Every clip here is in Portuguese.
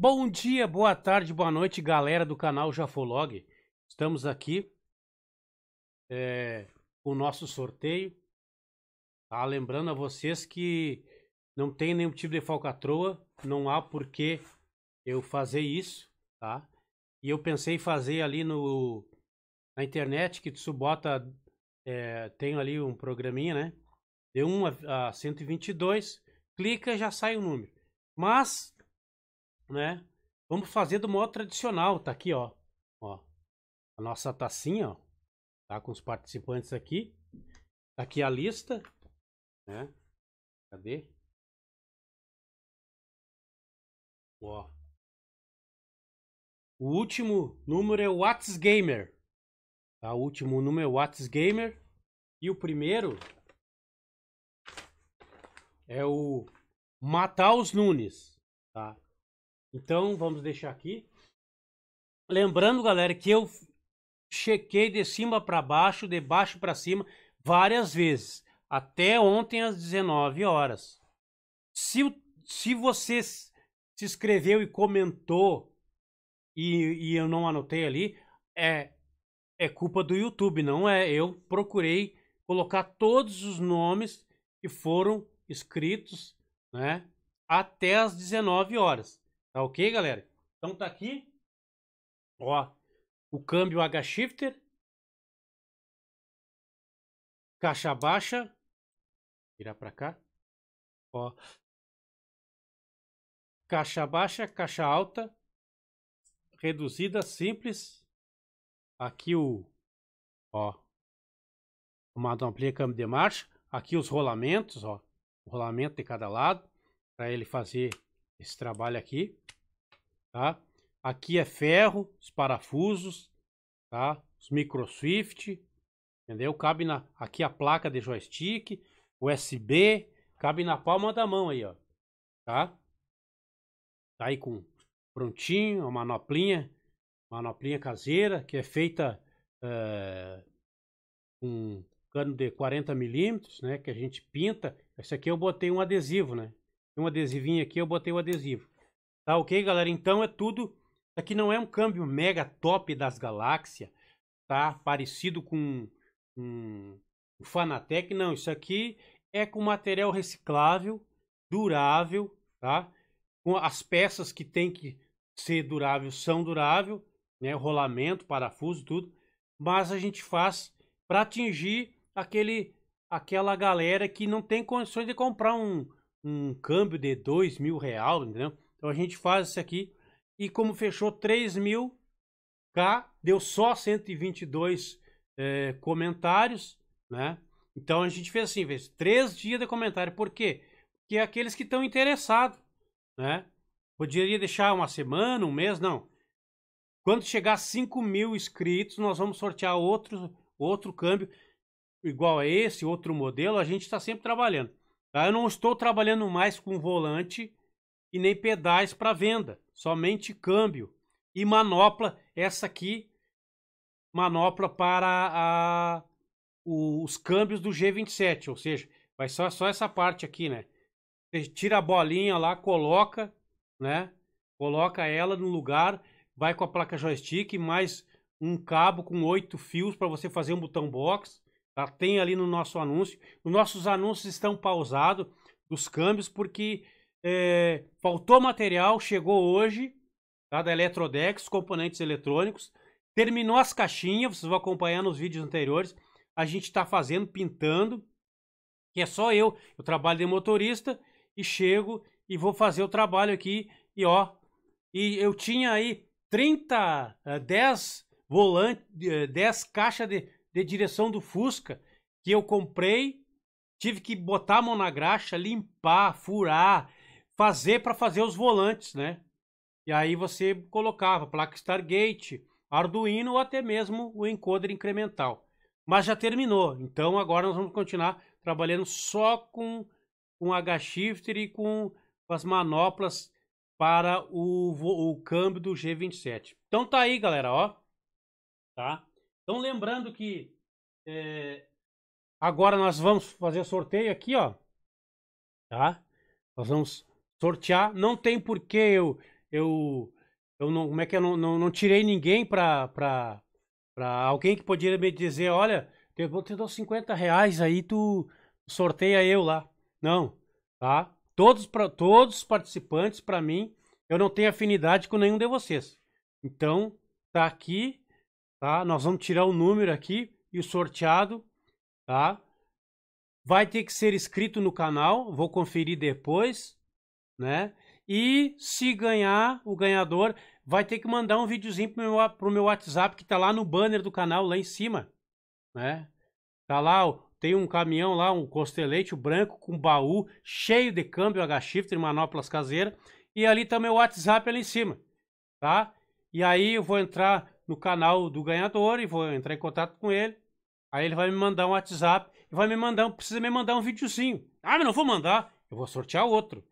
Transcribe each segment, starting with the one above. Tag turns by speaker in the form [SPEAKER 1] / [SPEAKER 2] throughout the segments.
[SPEAKER 1] Bom dia, boa tarde, boa noite, galera do canal Jafolog. Estamos aqui é, com o nosso sorteio. Tá? Lembrando a vocês que não tem nenhum tipo de falcatrua, não há que eu fazer isso, tá? E eu pensei em fazer ali no na internet que tu bota é, tem ali um programinha, né? De 1 a, 122, clica já sai o número. Mas né? Vamos fazer do modo tradicional, tá aqui, ó. Ó. A nossa tacinha, ó. Tá com os participantes aqui. Tá aqui a lista,
[SPEAKER 2] né? Cadê?
[SPEAKER 1] Ó. O último número é o Whats Gamer. Tá? O último número é o Whats Gamer. E o primeiro é o Mataus Nunes. Tá? Então, vamos deixar aqui. Lembrando, galera, que eu chequei de cima para baixo, de baixo para cima, várias vezes. Até ontem às 19 horas. Se, se você se inscreveu e comentou e, e eu não anotei ali, é, é culpa do YouTube, não é? Eu procurei colocar todos os nomes que foram escritos, né? Até às 19 horas. Tá ok, galera? Então tá aqui. Ó, o câmbio
[SPEAKER 2] H-Shifter. Caixa baixa. Virar pra cá. Ó. Caixa
[SPEAKER 1] baixa, caixa alta. Reduzida, simples. Aqui o... Ó. Comando amplia, câmbio de marcha. Aqui os rolamentos, ó. O rolamento de cada lado. para ele fazer esse trabalho aqui, tá? Aqui é ferro, os parafusos, tá? Os microswift, entendeu? Cabe na aqui a placa de joystick, USB, cabe na palma da mão aí, ó. Tá? Tá aí com prontinho, a manoplinha, manoplinha caseira, que é feita é, com cano de 40 milímetros, né? Que a gente pinta. Esse aqui eu botei um adesivo, né? um adesivinho aqui, eu botei o adesivo. Tá ok, galera? Então é tudo. Aqui não é um câmbio mega top das galáxias, tá? Parecido com um, um Fanatec, não. Isso aqui é com material reciclável, durável, tá? Com as peças que tem que ser durável são durável, né? Rolamento, parafuso, tudo. Mas a gente faz para atingir aquele aquela galera que não tem condições de comprar um um câmbio de dois mil real, entendeu? Então a gente faz isso aqui e como fechou 3 mil K, tá? deu só 122 é, comentários, né? Então a gente fez assim, fez três dias de comentário. Por quê? Porque é aqueles que estão interessados, né? Poderia deixar uma semana, um mês, não. Quando chegar a 5 mil inscritos, nós vamos sortear outro, outro câmbio igual a esse, outro modelo. A gente está sempre trabalhando. Tá? Eu não estou trabalhando mais com volante e nem pedais para venda, somente câmbio e manopla. Essa aqui, manopla para a, os câmbios do G27, ou seja, vai só, só essa parte aqui, né? Você tira a bolinha lá, coloca, né? Coloca ela no lugar, vai com a placa joystick, mais um cabo com oito fios para você fazer um botão box. Tá? Tem ali no nosso anúncio. Os nossos anúncios estão pausados dos câmbios porque é, faltou material, chegou hoje, tá? da Eletrodex, componentes eletrônicos. Terminou as caixinhas, vocês vão acompanhar nos vídeos anteriores. A gente está fazendo, pintando, que é só eu. Eu trabalho de motorista e chego e vou fazer o trabalho aqui e ó. E eu tinha aí 30, 10 eh, volante, 10 eh, caixas de de direção do Fusca que eu comprei, tive que botar a mão na graxa, limpar, furar, fazer para fazer os volantes, né? E aí você colocava placa Stargate, Arduino ou até mesmo o encoder incremental. Mas já terminou, então agora nós vamos continuar trabalhando só com, um H-Shifter e com, com as manoplas para o, o câmbio do G27. Então tá aí, galera, ó. Tá? Então, lembrando que é, agora nós vamos fazer sorteio aqui, ó. Tá? Nós vamos sortear. Não tem porquê eu, eu, eu não, como é que eu não, não, não tirei ninguém pra, alguém que poderia me dizer, olha, eu vou te dar 50 reais aí, tu sorteia eu lá. Não, tá? Todos, pra, todos os participantes, para mim, eu não tenho afinidade com nenhum de vocês. Então, tá aqui tá? Nós vamos tirar o número aqui e o sorteado, tá? Vai ter que ser inscrito no canal, vou conferir depois, né? E se ganhar, o ganhador vai ter que mandar um videozinho pro meu, pro meu WhatsApp que tá lá no banner do canal, lá em cima, né? Tá lá, tem um caminhão lá, um costelete branco com baú cheio de câmbio H-Shifter, manoplas caseiras, e ali tá meu WhatsApp ali em cima, tá? E aí eu vou entrar no canal do ganhador e vou entrar em contato com ele. Aí ele vai me mandar um WhatsApp e vai me mandar, precisa me mandar um videozinho. Ah, mas não vou mandar, eu vou sortear outro.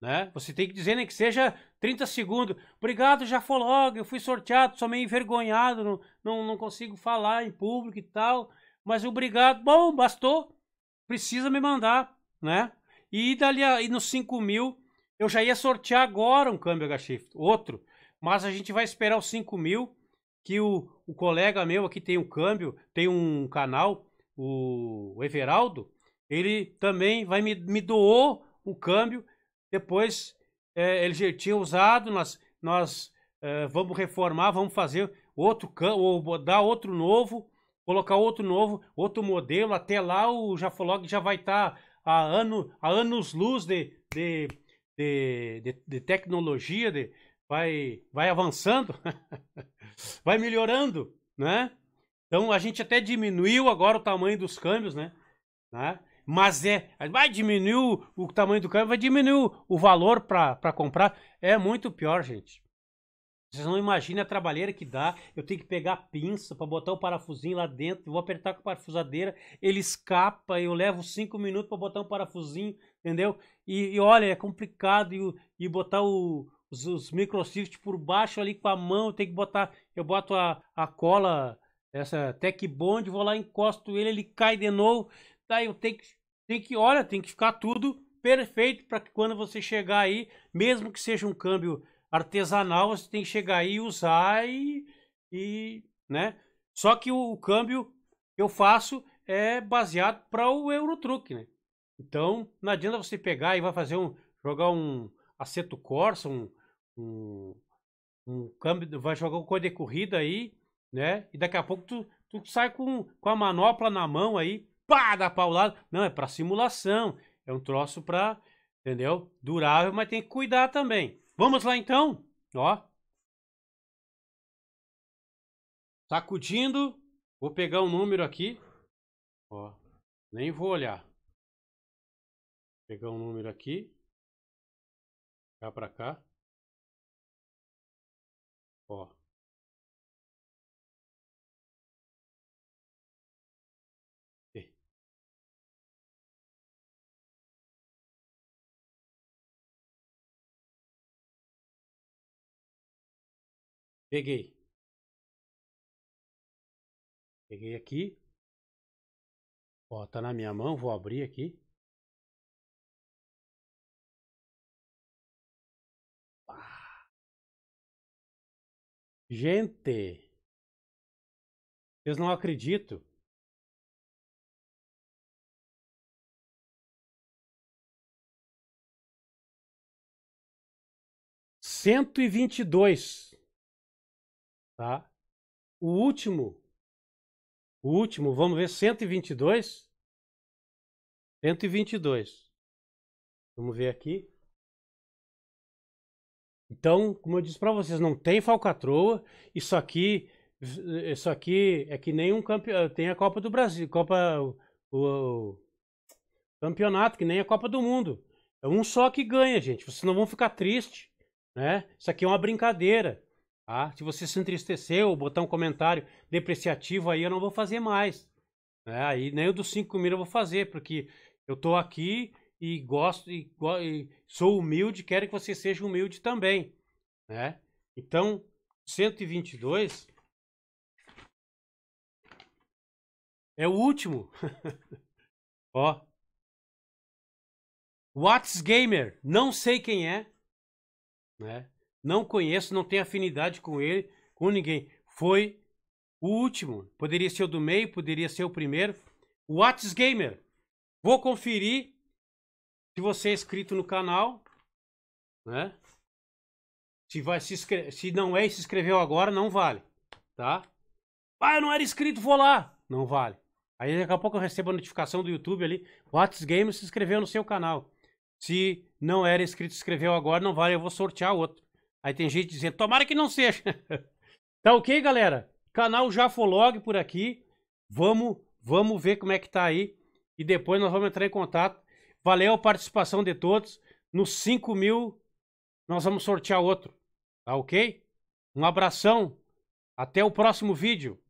[SPEAKER 1] Né? Você tem que dizer nem que seja 30 segundos. Obrigado, já foi logo, eu fui sorteado, sou meio envergonhado, não, não, não consigo falar em público e tal. Mas obrigado, bom, bastou. Precisa me mandar, né? E dali aí nos 5 mil, eu já ia sortear agora um câmbio H-Shift, outro. Mas a gente vai esperar os 5 mil que o, o colega meu aqui tem um câmbio, tem um canal, o, o Everaldo, ele também vai me, me doou o câmbio, depois é, ele já tinha usado, nós, nós é, vamos reformar, vamos fazer outro câmbio, ou dar outro novo, colocar outro novo, outro modelo, até lá o Jafolog já vai estar tá a, ano, a anos-luz de, de, de, de, de tecnologia, de, vai, vai avançando. vai melhorando, né? Então a gente até diminuiu agora o tamanho dos câmbios, né? né? Mas é, vai diminuir o, tamanho do câmbio, vai diminuir o valor para comprar. É muito pior, gente. Vocês não imaginam a trabalheira que dá. Eu tenho que pegar a pinça para botar o parafusinho lá dentro. Vou apertar com a parafusadeira, ele escapa. Eu levo cinco minutos para botar um parafusinho, entendeu? E, e, olha, é complicado. E, e botar o, os, os por baixo ali com a mão, tem que botar, eu boto a, a cola, essa Tech Bond, vou lá, encosto ele, ele cai de novo, daí Eu tenho que, tem que olha, tem que ficar tudo perfeito para que quando você chegar aí, mesmo que seja um câmbio artesanal, você tem que chegar aí usar e, e né? Só que o, o câmbio eu faço é baseado para o Eurotruck, né? Então, não adianta você pegar e vai fazer um jogar um aceto Corsa, um um, um câmbio, vai jogar um coisa de corrida aí, né? E daqui a pouco tu, tu sai com, com a manopla na mão aí, pá, dá lá Não, é para simulação. É um troço para, entendeu? Durável, mas tem que cuidar também. Vamos lá então, ó. Sacudindo.
[SPEAKER 2] Vou pegar um número aqui. Ó, nem vou olhar. Vou pegar um número aqui. Cá para cá. Ó. E. Peguei. Peguei aqui. Ó, tá na minha mão, vou abrir aqui. Gente, vocês não acreditam? Cento e vinte e dois, tá? O último, o último, vamos ver, cento e vinte e dois, cento e vinte
[SPEAKER 1] e dois. Vamos ver aqui. Então, como eu disse para vocês, não tem falcatrua. Isso aqui, isso aqui é que nem um campeão. Tem a Copa do Brasil, Copa o, o, campeonato que nem a Copa do Mundo. É um só que ganha, gente. Vocês não vão ficar triste, né? Isso aqui é uma brincadeira. Tá? Se você se entristeceu, botar um comentário depreciativo aí, eu não vou fazer mais. Né? Aí nem o dos 5 mil eu vou fazer, porque eu tô aqui e gosto e, e sou humilde, quero que você seja humilde também, né? Então, 122
[SPEAKER 2] é o último. Ó.
[SPEAKER 1] What's Gamer, não sei quem é, né? Não conheço, não tenho afinidade com ele, com ninguém. Foi o último. Poderia ser o do meio, poderia ser o primeiro. What's Gamer. Vou conferir se você é inscrito no canal, né? Se, vai se, se não é e se inscreveu agora, não vale, tá? Ah, eu não era inscrito, vou lá. Não vale. Aí daqui a pouco eu recebo a notificação do YouTube ali. Whats Games se inscreveu no seu canal. Se não era inscrito, se inscreveu agora, não vale, eu vou sortear outro. Aí tem gente dizendo, tomara que não seja. tá ok, galera? Canal Jafolog por aqui. Vamos, vamos ver como é que tá aí. E depois nós vamos entrar em contato. Valeu a participação de todos. Nos 5 mil, nós vamos sortear outro. Tá ok? Um abração. Até o próximo vídeo.